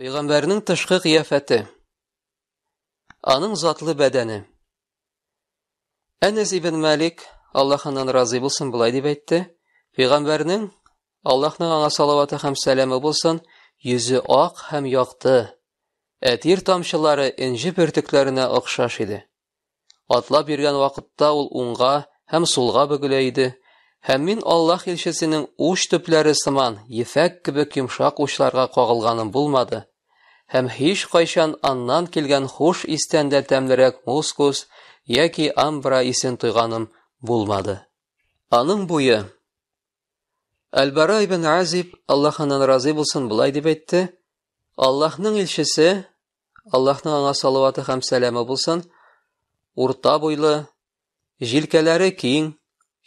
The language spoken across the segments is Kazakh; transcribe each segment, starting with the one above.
Пәйгамбәрнең тышкы кыяфәте. Аның затлы бәдәне. Әнәс ибн Малик, Аллаһыннан разый булсын, булай дип әйтте. Пәйгамбәрнең Аллаһның аңа салаваты һәм сәламе булсын, йөзе ак һәм якты. Әтир тамчылары инҗи бөртекләренә оқшаш иде. Атлап йөргән вакытта ул уңга һәм сулга бөгелә Һәм мин Аллах илчесенең уч төпләре сыман ефәк кебек йомшак учларга кагылганым булмады. Һәм һич қайшан аннан килгән хуш истән дә тәмлерәк мускус яки амбра исен тойганым булмады. Аның буе Әл-Бара ибн Азиб Аллаһынан разы булсын былай дип әйтте: Аллаһның илчесе, Аллаһның аңа салаваты һәм булсын, урта буйлы, җилкәләре киң,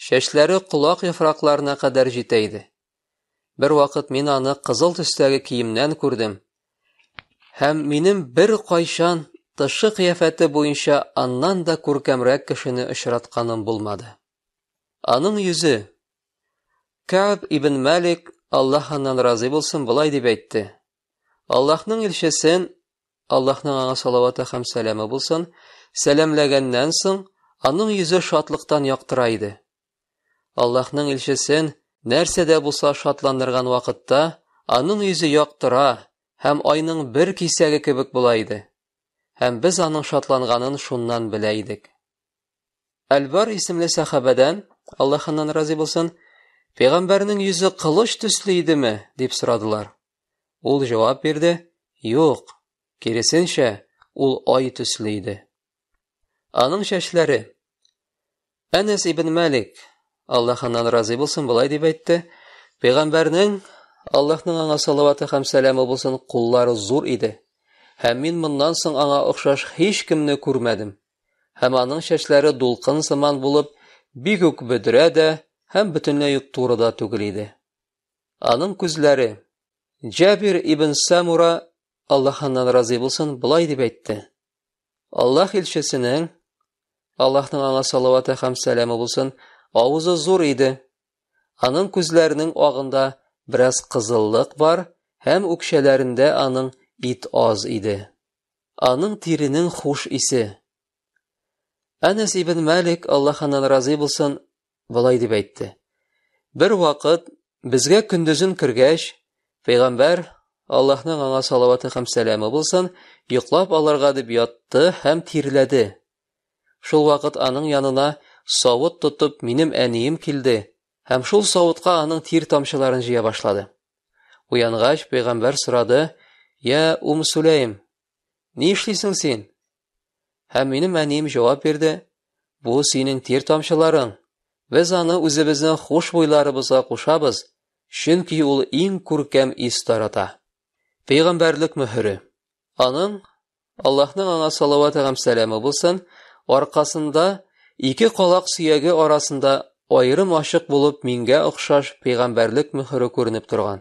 Шәшләре құлақ яфракларына қадар жетейді. Бір вақыт мен аны қызыл түстегі киімнен көрдім. Һәм менің бір қайшан тышы қияфәті бойынша аннан да көркәмрәк кешене ұшыратқаным болмады. Аның үзі Кәб ибн Мәлик Аллаһ разы болсын былай деп әйтте. Аллаһның илшесен, Аллаһның аңа салаваты һәм сәләме болсын соң аның йөзе шатлықтан Аллаһның илчесен нәрседә булса шатландырған вакытта аның йөзе яктыра һәм айның бір кисәге кебек болайды, иде. Һәм без аның шатланғанын шуннан белә идек. Әлбар исемле сахабадан Аллаһыннан разы болсын, пәйгамбәрнең йөзе қылыш төсле идеме дип сорадылар. Ул җавап бирде: "Юк, киресенчә, ул ай төсле Аның чәчләре Әнес ибн Мәлик аллахынан разый болсын былай деп айтты пайғамбарның аллаһтың аңа салауаты һәм сәләмі болсын құллары зор еді һәм мен мұндан соң аңа ұқсаш һешкімні көрмәдім һәм аның шәшләре дулқын сыман болып бик үк бөдірә дә һәм бөтөнләй үк туры түгел аның күзләре жәбир ибн самура аллаханнан разый болсын былай деп әйтті аллаһ елшісінің аллаһтың аңа салауаты һәм сәләмі болсын аузы зор еді аның көздерінің ағында біраз қызыллық бар һәм өкшелерінде аның ит аз еді аның терінің хуш исе әнес ибн мәлик Аллаханнан разы болсын былай деп әйтте бір вақыт бізге күндізін кіргеш пайғамбар Аллахның аңа салауаты һәм сәләмі болсын йоқлап алырға деп ятты һәм тирләді. шул вақыт аның янына Сауыт тотып минем әнием келді. һәм шул сауытқа аның тир тамшыларын җыя башлады. Уянгач пәйгамбәр сұрады, "Я Ум Сулейм, не сен?» син?" Һәм минем әнием җавап берді "Бу синең тер тамшыларың біз аны үзебезнең хош буйларыбызга кушабыз, чөнки ул иң күркәм ис тарата." Пәйгамбәрлек мөһере. Аның Аллаһның аңа салаваты һәм сәламы булсын, аркасында Ике қолақ сияғы арасында айырым ашық болып, менге ұқшаш пәйғәмбәрлек мүхірі көрініп тұрған.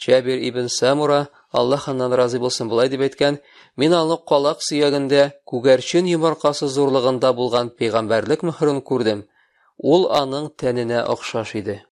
Чәбер ибн Самура, Аллах аннан разы болсын былай деп әйткән: мен алық қолақ сияғында күгәрчен йомырҡасы зорлығында болған пейғамбәрлік мүхірін көрдім. Ол аның тәніне ұқшаш еді.